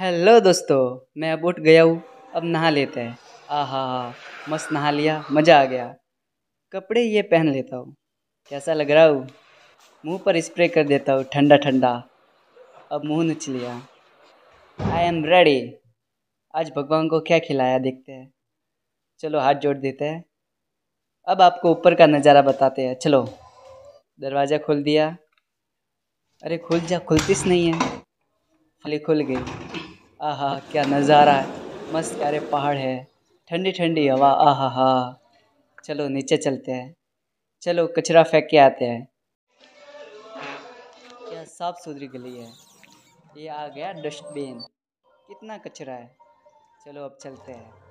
hello दोस्तों मैं अब उठ गया हूँ अब नहा लेते हैं आहा मस्त नहा लिया मज़ा आ गया कपड़े ये पहन लेता हूँ कैसा लग रहा हूँ मुंह पर स्प्रे कर देता हूँ ठंडा ठंडा अब मुंह नच लिया आई एम रेडी आज भगवान को क्या खिलाया देखते हैं चलो हाथ जोड़ देते हैं अब आपको ऊपर का नज़ारा बताते हैं चलो दरवाज़ा खोल दिया अरे खुल जा खुलतीस नहीं है खाली खुल गई आहा क्या नज़ारा है मस्त प्यारे पहाड़ है ठंडी ठंडी हवा आहा हा चलो नीचे चलते हैं चलो कचरा फेंक के आते हैं क्या साफ सुथरी गली है ये आ गया डस्टबिन कितना कचरा है चलो अब चलते हैं